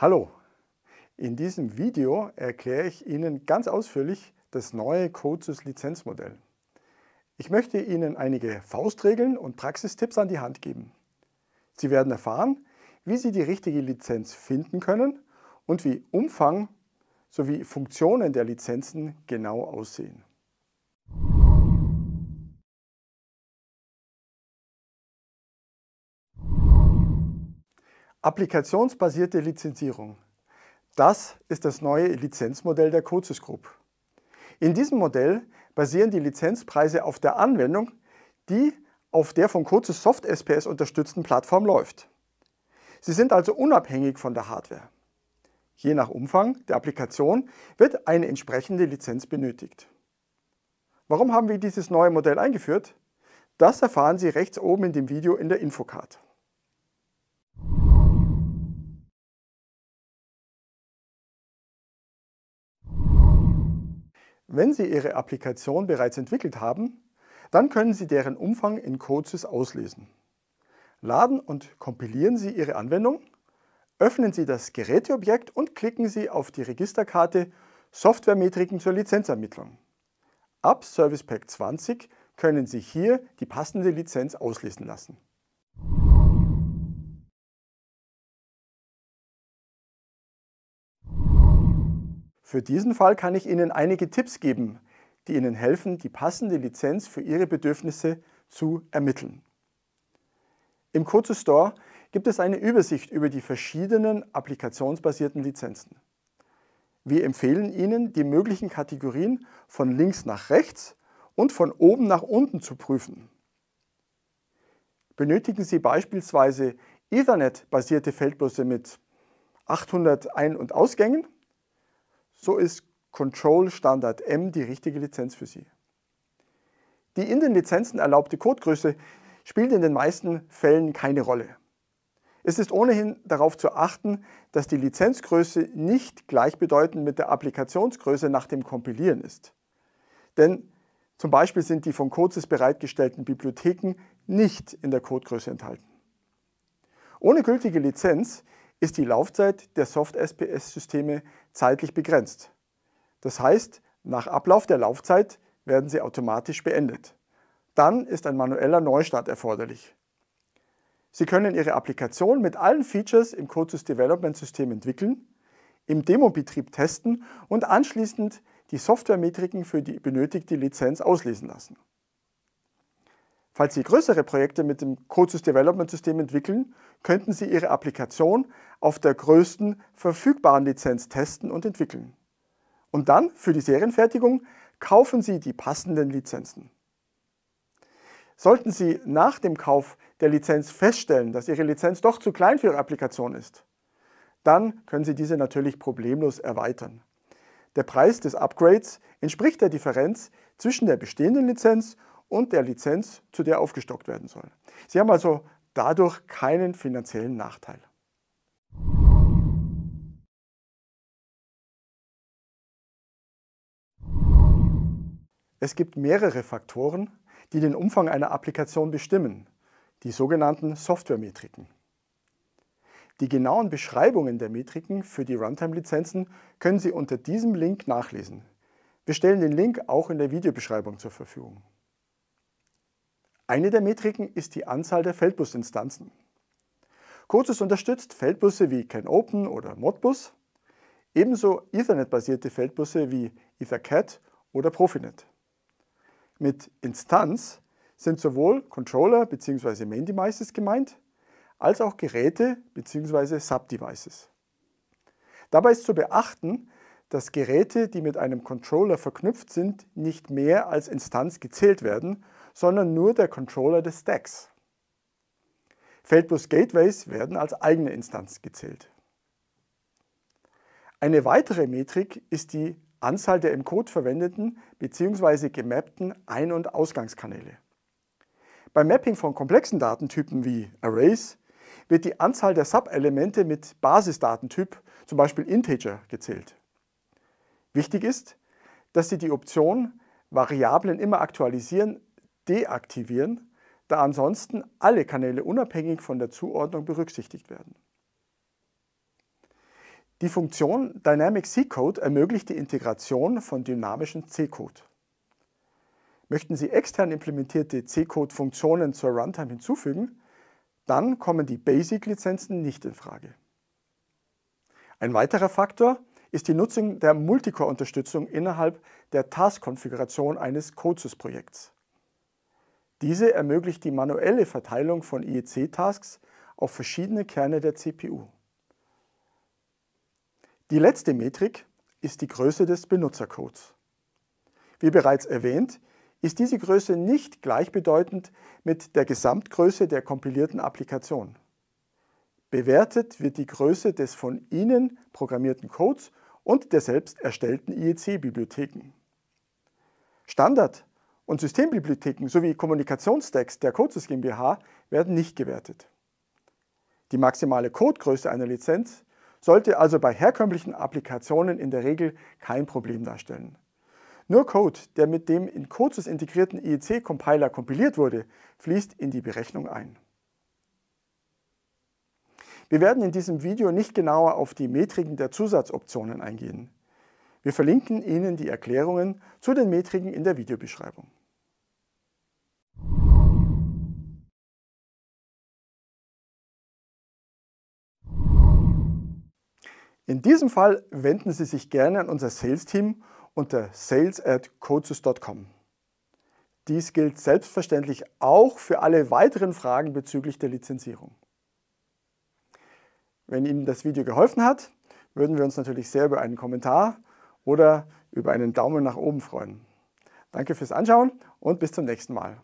Hallo, in diesem Video erkläre ich Ihnen ganz ausführlich das neue CODESYS Lizenzmodell. Ich möchte Ihnen einige Faustregeln und Praxistipps an die Hand geben. Sie werden erfahren, wie Sie die richtige Lizenz finden können und wie Umfang sowie Funktionen der Lizenzen genau aussehen. Applikationsbasierte Lizenzierung. Das ist das neue Lizenzmodell der Cozis Group. In diesem Modell basieren die Lizenzpreise auf der Anwendung, die auf der von Cozis Soft SPS unterstützten Plattform läuft. Sie sind also unabhängig von der Hardware. Je nach Umfang der Applikation wird eine entsprechende Lizenz benötigt. Warum haben wir dieses neue Modell eingeführt? Das erfahren Sie rechts oben in dem Video in der Infocard. Wenn Sie Ihre Applikation bereits entwickelt haben, dann können Sie deren Umfang in CodeSys auslesen. Laden und kompilieren Sie Ihre Anwendung, öffnen Sie das Geräteobjekt und klicken Sie auf die Registerkarte Softwaremetriken zur Lizenzermittlung. Ab Service Pack 20 können Sie hier die passende Lizenz auslesen lassen. Für diesen Fall kann ich Ihnen einige Tipps geben, die Ihnen helfen, die passende Lizenz für Ihre Bedürfnisse zu ermitteln. Im Kozu Store gibt es eine Übersicht über die verschiedenen applikationsbasierten Lizenzen. Wir empfehlen Ihnen, die möglichen Kategorien von links nach rechts und von oben nach unten zu prüfen. Benötigen Sie beispielsweise Ethernet-basierte Feldbusse mit 800 Ein- und Ausgängen so ist Control Standard M die richtige Lizenz für Sie. Die in den Lizenzen erlaubte Codegröße spielt in den meisten Fällen keine Rolle. Es ist ohnehin darauf zu achten, dass die Lizenzgröße nicht gleichbedeutend mit der Applikationsgröße nach dem Kompilieren ist. Denn zum Beispiel sind die von Codes bereitgestellten Bibliotheken nicht in der Codegröße enthalten. Ohne gültige Lizenz ist die Laufzeit der Soft-SPS-Systeme zeitlich begrenzt. Das heißt, nach Ablauf der Laufzeit werden sie automatisch beendet. Dann ist ein manueller Neustart erforderlich. Sie können Ihre Applikation mit allen Features im CodeSys Development System entwickeln, im Demo-Betrieb testen und anschließend die Softwaremetriken für die benötigte Lizenz auslesen lassen. Falls Sie größere Projekte mit dem CodeSys Development System entwickeln, könnten Sie Ihre Applikation auf der größten verfügbaren Lizenz testen und entwickeln. Und dann für die Serienfertigung kaufen Sie die passenden Lizenzen. Sollten Sie nach dem Kauf der Lizenz feststellen, dass Ihre Lizenz doch zu klein für Ihre Applikation ist, dann können Sie diese natürlich problemlos erweitern. Der Preis des Upgrades entspricht der Differenz zwischen der bestehenden Lizenz und der Lizenz, zu der aufgestockt werden soll. Sie haben also dadurch keinen finanziellen Nachteil. Es gibt mehrere Faktoren, die den Umfang einer Applikation bestimmen, die sogenannten Softwaremetriken. Die genauen Beschreibungen der Metriken für die Runtime-Lizenzen können Sie unter diesem Link nachlesen. Wir stellen den Link auch in der Videobeschreibung zur Verfügung. Eine der Metriken ist die Anzahl der Feldbus-Instanzen. Kurzes unterstützt Feldbusse wie CanOpen oder Modbus, ebenso Ethernet-basierte Feldbusse wie EtherCAT oder Profinet. Mit Instanz sind sowohl Controller bzw. Main Devices gemeint, als auch Geräte bzw. Subdevices. Dabei ist zu beachten, dass Geräte, die mit einem Controller verknüpft sind, nicht mehr als Instanz gezählt werden, sondern nur der Controller des Stacks. Feldbus Gateways werden als eigene Instanz gezählt. Eine weitere Metrik ist die Anzahl der im Code verwendeten bzw. gemappten Ein- und Ausgangskanäle. Beim Mapping von komplexen Datentypen wie Arrays wird die Anzahl der Sub-Elemente mit Basisdatentyp, zum Beispiel Integer, gezählt. Wichtig ist, dass Sie die Option Variablen immer aktualisieren deaktivieren, da ansonsten alle Kanäle unabhängig von der Zuordnung berücksichtigt werden. Die Funktion Dynamic C-Code ermöglicht die Integration von dynamischem C-Code. Möchten Sie extern implementierte C-Code-Funktionen zur Runtime hinzufügen, dann kommen die Basic-Lizenzen nicht in Frage. Ein weiterer Faktor ist die Nutzung der Multicore-Unterstützung innerhalb der Task-Konfiguration eines CODESYS-Projekts. Diese ermöglicht die manuelle Verteilung von IEC-Tasks auf verschiedene Kerne der CPU. Die letzte Metrik ist die Größe des Benutzercodes. Wie bereits erwähnt, ist diese Größe nicht gleichbedeutend mit der Gesamtgröße der kompilierten Applikation. Bewertet wird die Größe des von Ihnen programmierten Codes und der selbst erstellten IEC-Bibliotheken. Standard- und Systembibliotheken sowie Kommunikationsstacks der Codes GmbH werden nicht gewertet. Die maximale Codegröße einer Lizenz sollte also bei herkömmlichen Applikationen in der Regel kein Problem darstellen. Nur Code, der mit dem in Codesys integrierten IEC-Compiler kompiliert wurde, fließt in die Berechnung ein. Wir werden in diesem Video nicht genauer auf die Metriken der Zusatzoptionen eingehen. Wir verlinken Ihnen die Erklärungen zu den Metriken in der Videobeschreibung. In diesem Fall wenden Sie sich gerne an unser Sales-Team unter sales at codesys.com. Dies gilt selbstverständlich auch für alle weiteren Fragen bezüglich der Lizenzierung. Wenn Ihnen das Video geholfen hat, würden wir uns natürlich sehr über einen Kommentar oder über einen Daumen nach oben freuen. Danke fürs Anschauen und bis zum nächsten Mal.